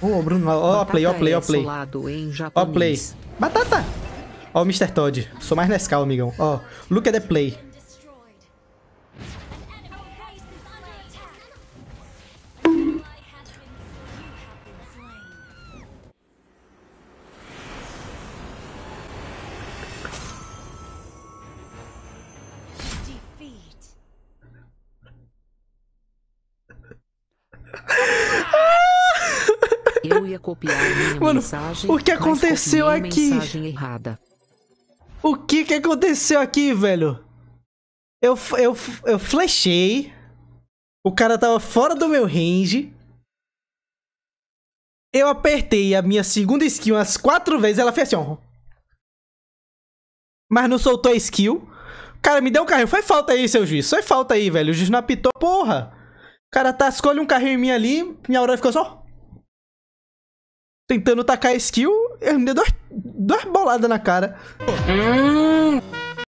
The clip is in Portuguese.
Ô, oh, Bruno, ó, oh, play, ó, oh, play, ó, play. Ó, é play. Batata! Ó, o Mr. Todd. Sou mais Nescau, amigão. Ó, look at the play. Eu ia copiar minha Mano, mensagem. O que aconteceu aqui? O que que aconteceu aqui, velho? Eu, eu, eu flechei. O cara tava fora do meu range. Eu apertei a minha segunda skill umas quatro vezes. Ela fez assim, ó. Mas não soltou a skill. Cara, me deu um carrinho. Foi falta aí, seu juiz. Foi falta aí, velho. O juiz não apitou, porra. O cara tá, escolhe um carrinho em mim ali. Minha hora ficou só tentando tacar skill, eu me deu duas, duas boladas na cara. Hum.